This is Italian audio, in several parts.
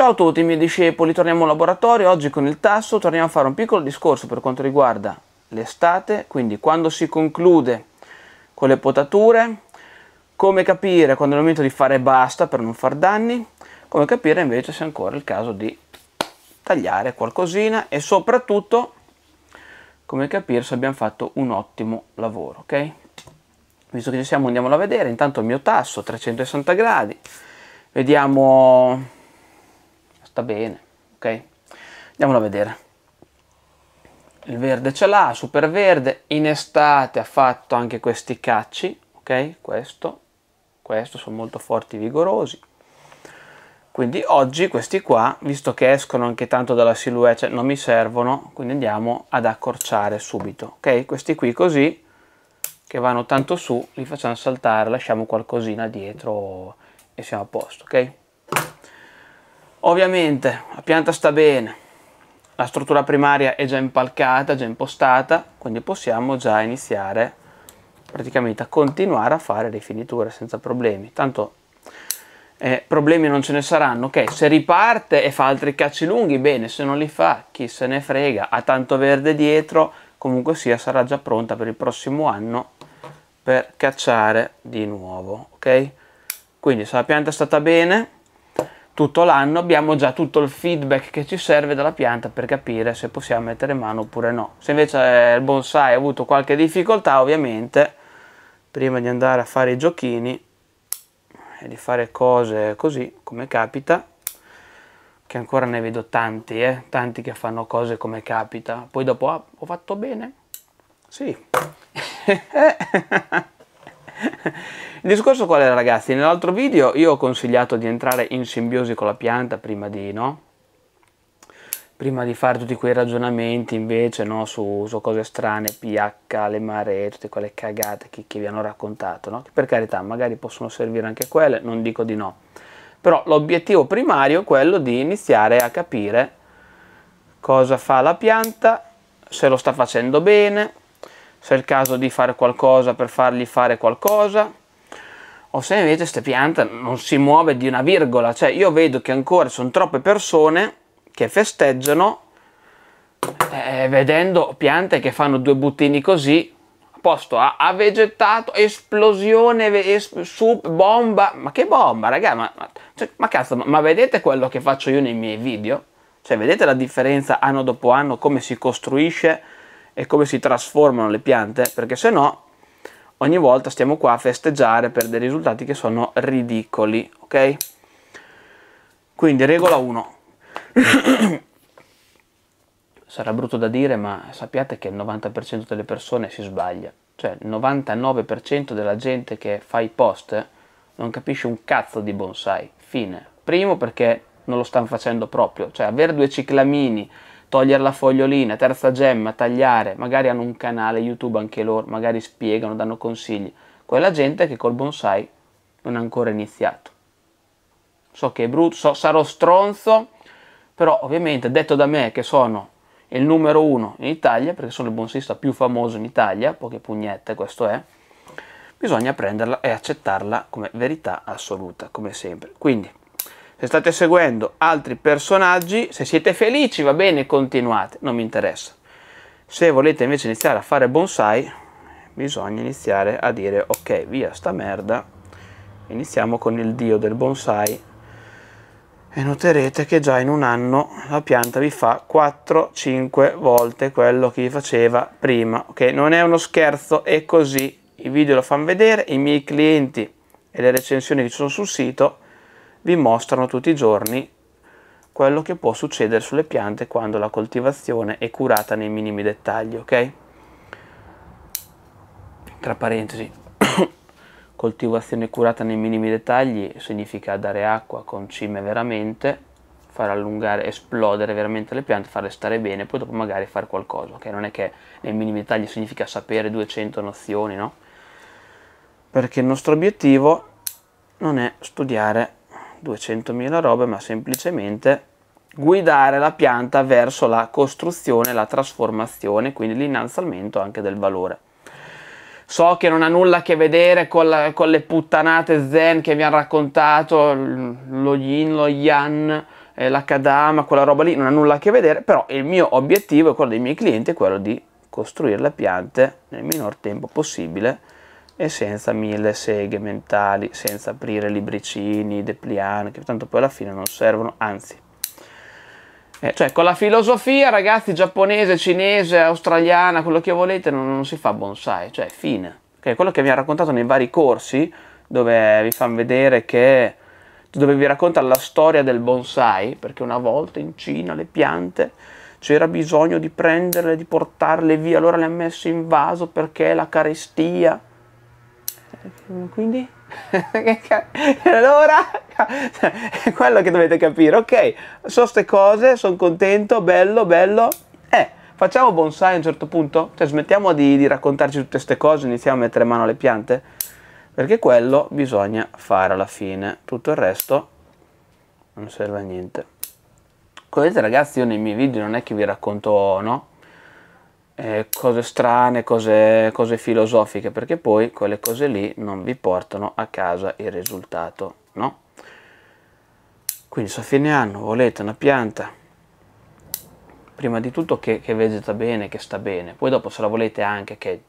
Ciao a tutti miei discepoli, torniamo al laboratorio, oggi con il tasso torniamo a fare un piccolo discorso per quanto riguarda l'estate, quindi quando si conclude con le potature, come capire quando è il momento di fare basta per non far danni, come capire invece se è ancora il caso di tagliare qualcosina e soprattutto come capire se abbiamo fatto un ottimo lavoro, ok? Visto che ci siamo andiamolo a vedere, intanto il mio tasso 360 gradi, vediamo sta bene, ok? Andiamolo a vedere. Il verde ce l'ha, super verde, in estate ha fatto anche questi cacci, ok? Questo, questo, sono molto forti e vigorosi. Quindi oggi questi qua, visto che escono anche tanto dalla silhouette, cioè non mi servono, quindi andiamo ad accorciare subito, ok? Questi qui così, che vanno tanto su, li facciamo saltare, lasciamo qualcosina dietro e siamo a posto, ok? Ovviamente la pianta sta bene, la struttura primaria è già impalcata, già impostata, quindi possiamo già iniziare praticamente a continuare a fare le finiture senza problemi. Tanto eh, problemi non ce ne saranno. Ok, se riparte e fa altri cacci lunghi, bene, se non li fa, chi se ne frega, ha tanto verde dietro, comunque sia sarà già pronta per il prossimo anno per cacciare di nuovo. Ok, quindi se la pianta è stata bene tutto l'anno abbiamo già tutto il feedback che ci serve dalla pianta per capire se possiamo mettere mano oppure no. Se invece eh, il bonsai ha avuto qualche difficoltà, ovviamente, prima di andare a fare i giochini e di fare cose così come capita, che ancora ne vedo tanti, eh, tanti che fanno cose come capita, poi dopo ah, ho fatto bene? Sì. Eh. Il discorso qual è ragazzi? Nell'altro video io ho consigliato di entrare in simbiosi con la pianta prima di, no? Prima di fare tutti quei ragionamenti invece no? su, su, cose strane, pH, le maree, tutte quelle cagate che, che vi hanno raccontato, no? che per carità magari possono servire anche quelle, non dico di no. Però l'obiettivo primario è quello di iniziare a capire cosa fa la pianta, se lo sta facendo bene, se è il caso di fare qualcosa per fargli fare qualcosa o se invece questa pianta non si muove di una virgola cioè io vedo che ancora sono troppe persone che festeggiano eh, vedendo piante che fanno due buttini così posto ha, ha vegetato esplosione es, sub bomba ma che bomba raga ma, ma, cioè, ma cazzo ma, ma vedete quello che faccio io nei miei video cioè vedete la differenza anno dopo anno come si costruisce e come si trasformano le piante, perché se no ogni volta stiamo qua a festeggiare per dei risultati che sono ridicoli, ok? Quindi regola 1. Sarà brutto da dire, ma sappiate che il 90% delle persone si sbaglia. Cioè, il 99% della gente che fa i post non capisce un cazzo di bonsai. Fine. Primo perché non lo stanno facendo proprio. Cioè, avere due ciclamini togliere la fogliolina, terza gemma, tagliare, magari hanno un canale YouTube anche loro, magari spiegano, danno consigli. Quella gente che col bonsai non ha ancora iniziato. So che è brutto, so, sarò stronzo, però ovviamente detto da me che sono il numero uno in Italia, perché sono il bonsista più famoso in Italia, poche pugnette questo è, bisogna prenderla e accettarla come verità assoluta, come sempre. Quindi se state seguendo altri personaggi, se siete felici va bene, continuate, non mi interessa. Se volete invece iniziare a fare bonsai, bisogna iniziare a dire ok, via sta merda, iniziamo con il dio del bonsai e noterete che già in un anno la pianta vi fa 4-5 volte quello che vi faceva prima, ok? Non è uno scherzo, è così, i video lo fanno vedere, i miei clienti e le recensioni che ci sono sul sito vi mostrano tutti i giorni quello che può succedere sulle piante quando la coltivazione è curata nei minimi dettagli, ok? Tra parentesi, coltivazione curata nei minimi dettagli significa dare acqua con cime veramente, far allungare, esplodere veramente le piante, farle stare bene, poi dopo magari fare qualcosa, ok? Non è che nei minimi dettagli significa sapere 200 nozioni, no? Perché il nostro obiettivo non è studiare 200.000 robe, ma semplicemente guidare la pianta verso la costruzione, la trasformazione, quindi l'innalzamento anche del valore. So che non ha nulla a che vedere con, la, con le puttanate zen che vi ha raccontato, lo yin, lo yang, eh, la kadama, quella roba lì, non ha nulla a che vedere, però il mio obiettivo e quello dei miei clienti è quello di costruire le piante nel minor tempo possibile e senza mille seghe mentali, senza aprire libricini, deplian, che tanto poi alla fine non servono, anzi. Eh, cioè con la filosofia, ragazzi, giapponese, cinese, australiana, quello che volete, non, non si fa bonsai, cioè fine. Okay, quello che vi ha raccontato nei vari corsi, dove vi fanno vedere che dove vi racconta la storia del bonsai, perché una volta in Cina le piante c'era bisogno di prenderle, di portarle via, allora le ha messe in vaso perché la carestia quindi? allora, è quello che dovete capire. Ok, so ste cose, sono contento, bello, bello. Eh, facciamo bonsai a un certo punto? Cioè, smettiamo di, di raccontarci tutte queste cose, iniziamo a mettere mano alle piante? Perché quello bisogna fare alla fine. Tutto il resto non serve a niente. Come vedete ragazzi, io nei miei video non è che vi racconto, no? eh, cose strane, cose, cose filosofiche, perché poi quelle cose lì non vi portano a casa il risultato, no? Quindi se a fine anno volete una pianta, prima di tutto che, che vegeta bene, che sta bene, poi dopo se la volete anche che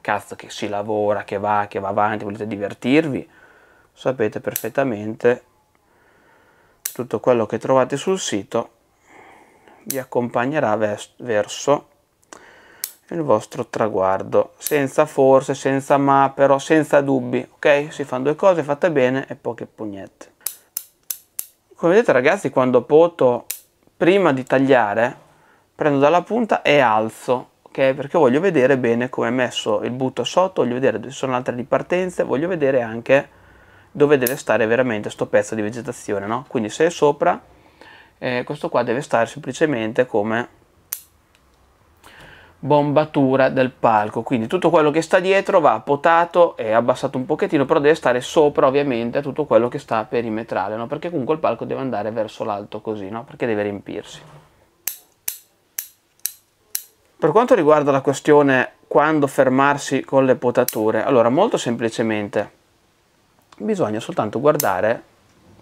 cazzo che si lavora, che va, che va avanti, volete divertirvi, sapete perfettamente tutto quello che trovate sul sito vi accompagnerà verso il vostro traguardo, senza forse, senza ma, però senza dubbi, ok? Si fanno due cose fatte bene e poche pugnette. Come vedete ragazzi, quando poto, prima di tagliare, prendo dalla punta e alzo, ok? Perché voglio vedere bene come è messo il butto sotto, voglio vedere dove sono altre ripartenze, voglio vedere anche dove deve stare veramente sto pezzo di vegetazione, no? Quindi se è sopra, eh, questo qua deve stare semplicemente come bombatura del palco quindi tutto quello che sta dietro va potato e abbassato un pochettino però deve stare sopra ovviamente a tutto quello che sta perimetrale no? perché comunque il palco deve andare verso l'alto così no? perché deve riempirsi per quanto riguarda la questione quando fermarsi con le potature allora molto semplicemente bisogna soltanto guardare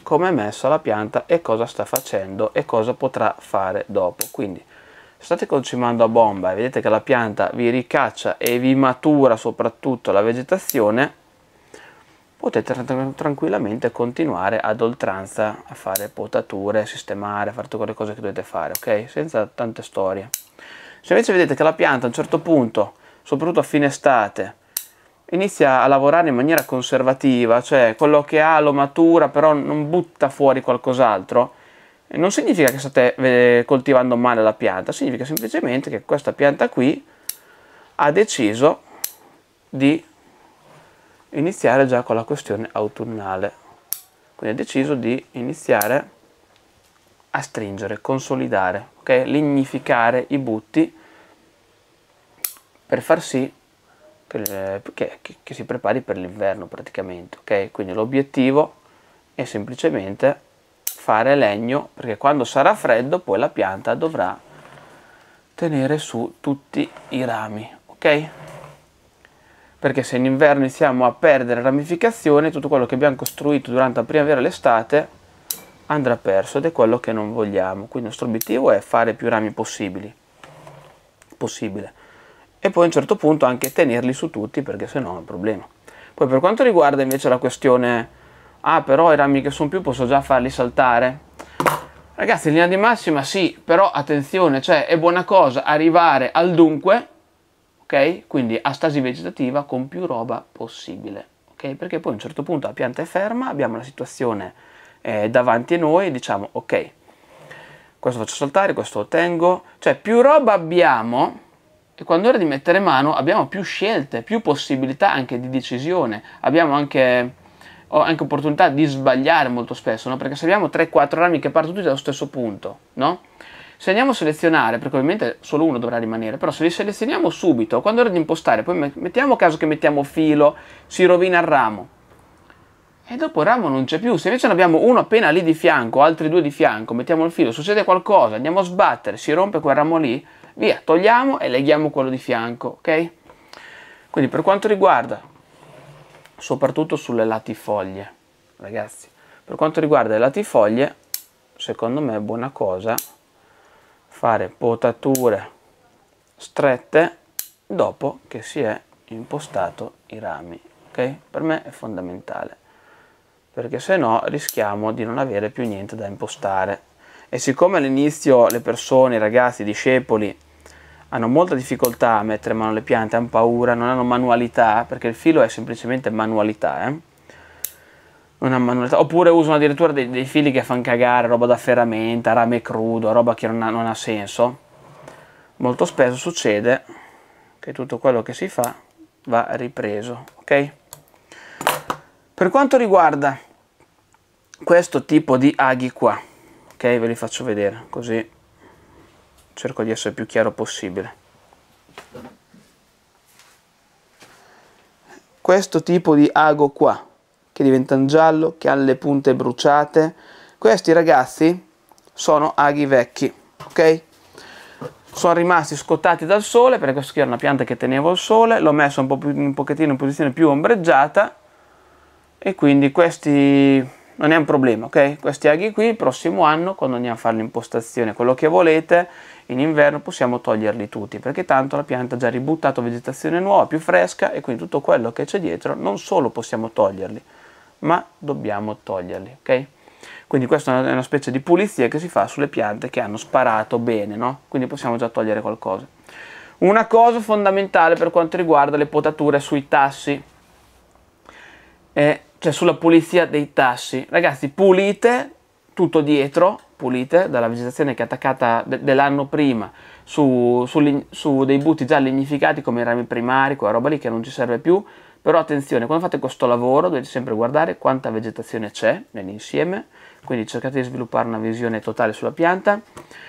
come è messa la pianta e cosa sta facendo e cosa potrà fare dopo quindi state concimando a bomba e vedete che la pianta vi ricaccia e vi matura soprattutto la vegetazione, potete tranquillamente continuare ad oltranza a fare potature, sistemare, fare tutte quelle cose che dovete fare, ok? Senza tante storie. Se invece vedete che la pianta a un certo punto, soprattutto a fine estate, inizia a lavorare in maniera conservativa, cioè quello che ha lo matura però non butta fuori qualcos'altro, non significa che state eh, coltivando male la pianta, significa semplicemente che questa pianta qui ha deciso di iniziare già con la questione autunnale, quindi ha deciso di iniziare a stringere, consolidare, okay? lignificare i butti per far sì che, che, che si prepari per l'inverno praticamente, okay? quindi l'obiettivo è semplicemente fare legno perché quando sarà freddo poi la pianta dovrà tenere su tutti i rami ok perché se in inverno iniziamo a perdere ramificazione tutto quello che abbiamo costruito durante la primavera e l'estate andrà perso ed è quello che non vogliamo quindi il nostro obiettivo è fare più rami possibili possibile e poi a un certo punto anche tenerli su tutti perché sennò è un problema poi per quanto riguarda invece la questione ah però i rami che sono più posso già farli saltare ragazzi in linea di massima sì però attenzione cioè è buona cosa arrivare al dunque ok quindi a stasi vegetativa con più roba possibile ok perché poi a un certo punto la pianta è ferma abbiamo la situazione eh, davanti a noi diciamo ok questo faccio saltare questo lo tengo cioè più roba abbiamo e quando è ora di mettere mano abbiamo più scelte, più possibilità anche di decisione, abbiamo anche ho anche opportunità di sbagliare molto spesso, no? perché se abbiamo 3-4 rami che partono tutti dallo stesso punto, no? se andiamo a selezionare, perché ovviamente solo uno dovrà rimanere, però se li selezioniamo subito, quando è ora di impostare, poi mettiamo caso che mettiamo filo, si rovina il ramo, e dopo il ramo non c'è più, se invece ne abbiamo uno appena lì di fianco, altri due di fianco, mettiamo il filo, succede qualcosa, andiamo a sbattere, si rompe quel ramo lì, via, togliamo e leghiamo quello di fianco, ok? Quindi per quanto riguarda soprattutto sulle latifoglie, ragazzi. Per quanto riguarda le latifoglie, secondo me è buona cosa fare potature strette dopo che si è impostato i rami, ok? Per me è fondamentale, perché se no rischiamo di non avere più niente da impostare. E siccome all'inizio le persone, i ragazzi, i discepoli hanno molta difficoltà a mettere mano alle piante, hanno paura, non hanno manualità, perché il filo è semplicemente manualità, eh? manualità. Oppure usano addirittura dei, dei, fili che fanno cagare, roba da ferramenta, rame crudo, roba che non ha, non ha senso. Molto spesso succede che tutto quello che si fa va ripreso, ok? Per quanto riguarda questo tipo di aghi qua, ok? Ve li faccio vedere così cerco di essere più chiaro possibile. Questo tipo di ago qua, che diventano giallo, che ha le punte bruciate, questi ragazzi sono aghi vecchi, ok? Sono rimasti scottati dal sole, perché questa qui era una pianta che tenevo al sole, l'ho messo un, po più, un pochettino in posizione più ombreggiata e quindi questi non è un problema, ok? Questi aghi qui il prossimo anno, quando andiamo a fare l'impostazione, quello che volete, in inverno possiamo toglierli tutti perché tanto la pianta ha già ributtato vegetazione nuova, più fresca e quindi tutto quello che c'è dietro non solo possiamo toglierli, ma dobbiamo toglierli, ok? Quindi questa è una specie di pulizia che si fa sulle piante che hanno sparato bene, no? Quindi possiamo già togliere qualcosa. Una cosa fondamentale per quanto riguarda le potature sui tassi, eh, cioè sulla pulizia dei tassi. Ragazzi, pulite tutto dietro pulite dalla vegetazione che è attaccata de dell'anno prima su, su, su, dei butti già lignificati come i rami primari, quella roba lì che non ci serve più. Però attenzione, quando fate questo lavoro dovete sempre guardare quanta vegetazione c'è nell'insieme, quindi cercate di sviluppare una visione totale sulla pianta.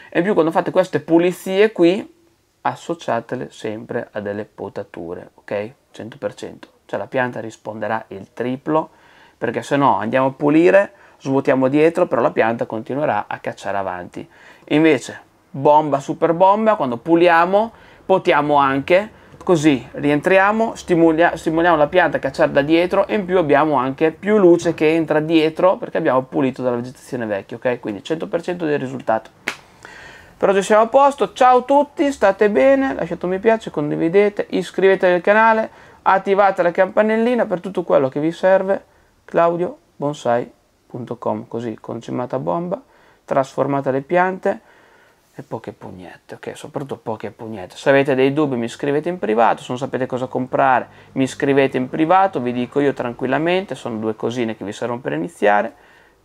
E in più quando fate queste pulizie qui, associatele sempre a delle potature, ok? 100%. Cioè la pianta risponderà il triplo, perché se no andiamo a pulire svuotiamo dietro, però la pianta continuerà a cacciare avanti. Invece, bomba super bomba, quando puliamo, potiamo anche, così rientriamo, stimolia, stimoliamo la pianta a cacciare da dietro e in più abbiamo anche più luce che entra dietro perché abbiamo pulito dalla vegetazione vecchia, ok? Quindi 100% del risultato. Per oggi siamo a posto, ciao a tutti, state bene, lasciate un mi piace, condividete, iscrivetevi al canale, attivate la campanellina per tutto quello che vi serve. Claudio Bonsai gmail.com così concimata bomba trasformate le piante e poche pugnette, ok? Soprattutto poche pugnette. Se avete dei dubbi mi scrivete in privato, se non sapete cosa comprare mi scrivete in privato, vi dico io tranquillamente, sono due cosine che vi servono per iniziare,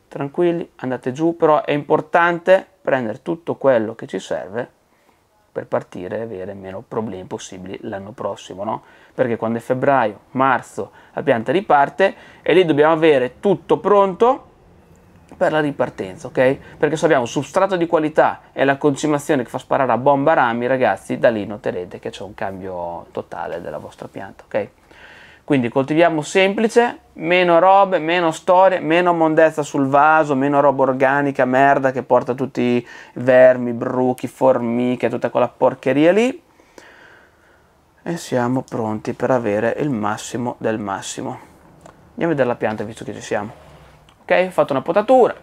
tranquilli, andate giù, però è importante prendere tutto quello che ci serve per partire e avere meno problemi possibili l'anno prossimo, no? Perché quando è febbraio, marzo, la pianta riparte e lì dobbiamo avere tutto pronto per la ripartenza, ok? Perché se abbiamo substrato di qualità e la concimazione che fa sparare a bomba rami, ragazzi, da lì noterete che c'è un cambio totale della vostra pianta, ok? Quindi coltiviamo semplice, meno robe, meno storie, meno mondezza sul vaso, meno roba organica, merda che porta tutti i vermi, bruchi, formiche, tutta quella porcheria lì. E siamo pronti per avere il massimo del massimo. Andiamo a vedere la pianta visto che ci siamo ok? Ho fatto una potatura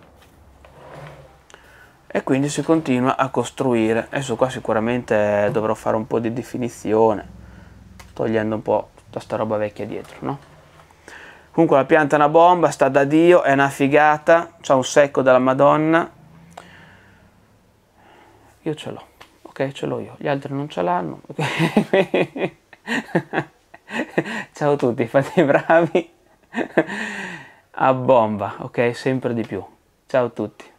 e quindi si continua a costruire. Adesso qua sicuramente dovrò fare un po' di definizione, togliendo un po' tutta sta roba vecchia dietro, no? Comunque la pianta è una bomba, sta da Dio, è una figata, c'ha un secco della Madonna. Io ce l'ho, ok? Ce l'ho io, gli altri non ce l'hanno. Okay? Ciao a tutti, fate i bravi a bomba, ok? Sempre di più. Ciao a tutti.